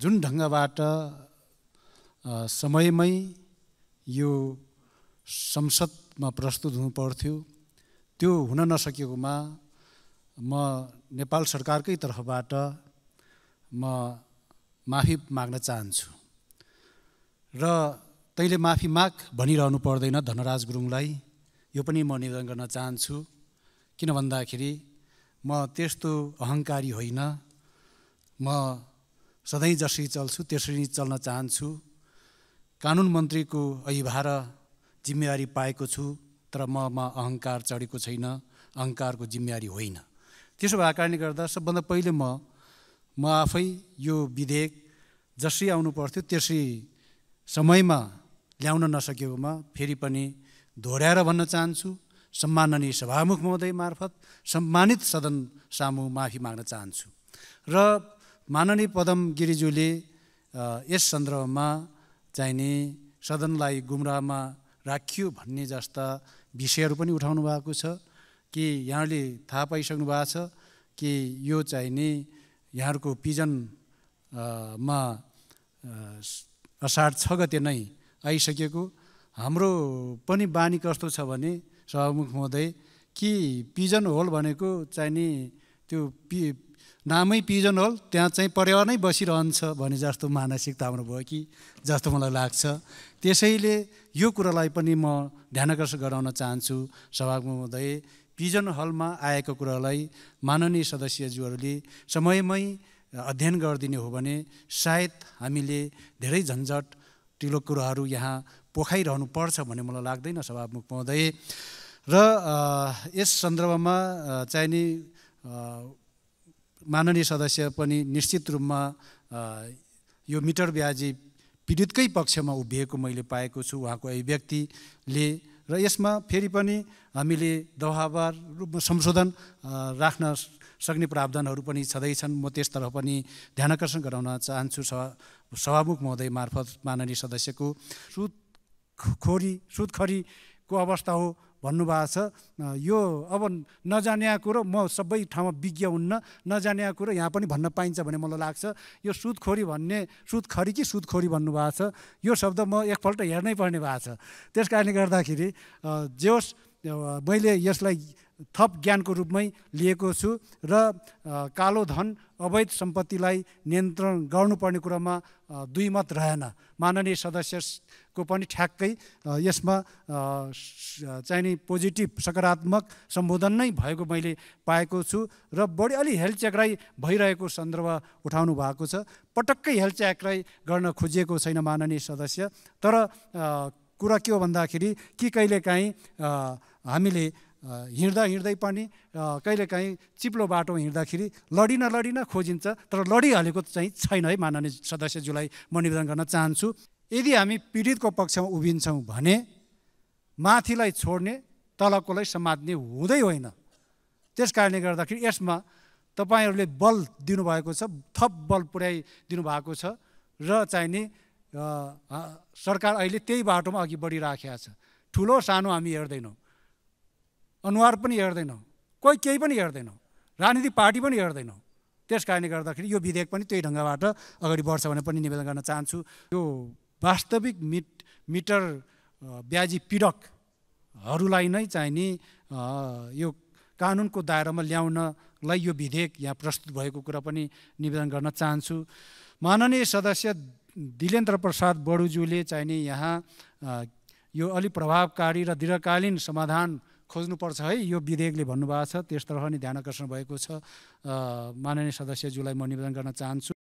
जुन ढङ्गबाट समयमै यो संसदमा प्रस्तुत हुनुपर्थ्यो त्यो हुन नसकेकोमा म नेपाल सरकारकै तर्फबाट म माफी माग्न चाहन्छु र तैँले माफी माग भनिरहनु पर्दैन धनराज गुरुङलाई यो पनि म निवेदन गर्न चाहन्छु किन भन्दाखेरि म त्यस्तो अहङ्कारी होइन म सधैँ जसरी चल्छु त्यसरी नै चल्न चाहन्छु कानुन मन्त्रीको अहिभार जिम्मेवारी पाएको छु तर ममा अहङ्कार चढेको छैन अहङ्कारको जिम्मेवारी होइन त्यसो भएको कारणले गर्दा सबभन्दा पहिले म म आफै यो विधेयक जसरी आउनु पर्थ्यो त्यसरी समयमा ल्याउन नसकेकोमा फेरि पनि दोहोऱ्याएर भन्न चाहन्छु सम्माननीय सभामुख महोदय मार्फत सम्मानित सदन सामु माफी माग्न चाहन्छु र माननीय पदम गिरिज्यूले यस सन्दर्भमा चाहिने सदनलाई गुमराहमा राखियो भन्ने जस्ता विषयहरू पनि उठाउनु भएको छ कि यहाँले थाहा पाइसक्नु भएको छ कि यो चाहिने यहाँहरूको पिजन मा असार छ गते नै आइसकेको हाम्रो पनि बानी कस्तो छ भने सभामुख महोदय कि पिजन होल भनेको चाहिने त्यो पि नामै पिजन होल त्यहाँ चाहिँ परिवार नै बसिरहन्छ भने जस्तो मानसिकता हाम्रो भयो कि जस्तो मलाई लाग्छ त्यसैले यो कुरालाई पनि म ध्यानकर्षण गराउन चाहन्छु सभाको हुँदै पिजन हलमा आएको कुरालाई माननीय सदस्यज्यूहरूले समयमै अध्ययन गरिदिने हो भने सायद हामीले धेरै झन्झट टिलो कुराहरू यहाँ पोखाइरहनु पर्छ भन्ने मलाई लाग्दैन सभामुख महोदय र यस सन्दर्भमा चाहिने माननीय सदस्य पनि निश्चित रूपमा यो मिटर ब्याजी पीडितकै पक्षमा उभिएको मैले पाएको छु उहाँको अभिव्यक्तिले र यसमा फेरि पनि हामीले दहाबार रूपमा संशोधन राख्न सक्ने प्रावधानहरू पनि छँदैछन् म त्यसतर्फ पनि ध्यान आकर्षण गराउन चाहन्छु सभामुख महोदय मार्फत माननीय सदस्यको सुदखोरी सुदखरीको अवस्था हो भन्नुभएको छ यो अब नजाने कुरो म सबै ठाउँमा विज्ञ हुन्न नजाने कुरो यहाँ पनि भन्न पाइन्छ भन्ने मलाई लाग्छ यो सुदखोरी भन्ने सुदखरी कि सुदखोरी भन्नुभएको छ यो शब्द म एकपल्ट हेर्नै पर्ने भएको छ त्यस कारणले गर्दाखेरि जे मैले यसलाई थप ज्ञानको रूपमै लिएको छु र कालो धन अवैध सम्पत्तिलाई नियन्त्रण गर्नुपर्ने कुरामा दुई मत रहेन माननीय सदस्यको पनि ठ्याक्कै यसमा चाहिने पोजिटिभ सकारात्मक सम्बोधन नै भएको मैले पाएको छु र बढी अलि हेल्थ चेकराई भइरहेको सन्दर्भ उठाउनु भएको छ पटक्कै हेल्थ चेकराई गर्न खोजिएको छैन माननीय सदस्य तर कुरा के हो भन्दाखेरि कि कहिलेकाहीँ हामीले हिँड्दा हिँड्दै पनि कहिलेकाहीँ चिप्लो बाटो हिँड्दाखेरि लडिन लडिन खोजिन्छ तर लडिहालेको चाहिँ छैन है माननीय सदस्यज्यूलाई म निवेदन गर्न चाहन्छु यदि हामी पीडितको पक्षमा उभिन्छौँ भने माथिलाई छोड्ने तलकोलाई समात्ने हुँदै होइन त्यस कारणले गर्दाखेरि यसमा तपाईँहरूले बल दिनुभएको छ थप बल पुर्याइदिनु भएको छ र चाहिने सरकार अहिले त्यही बाटोमा अघि बढिराखेका छ ठुलो सानो हामी हेर्दैनौँ अनुहार पनि हेर्दैनौँ कोही केही पनि हेर्दैनौँ राजनीतिक पार्टी पनि हेर्दैनौँ त्यस कारणले गर्दाखेरि यो विधेयक पनि त्यही ढङ्गबाट अगाडि बढ्छ भनेर पनि निवेदन गर्न चाहन्छु यो वास्तविक मिट मिटर ब्याजी पीडकहरूलाई नै चाहिने यो कानुनको दायरामा ल्याउनलाई यो विधेयक यहाँ प्रस्तुत भएको कुरा पनि निवेदन गर्न चाहन्छु माननीय सदस्य दिलेन्द्र प्रसाद बडुज्यूले चाहिने यहाँ यो अलि प्रभावकारी र दीर्घकालीन समाधान खोज्नुपर्छ है यो विधेयकले भन्नुभएको छ त्यसतर्फ नै ध्यान आकर्षण भएको छ माननीय सदस्यज्यूलाई म निवेदन गर्न चाहन्छु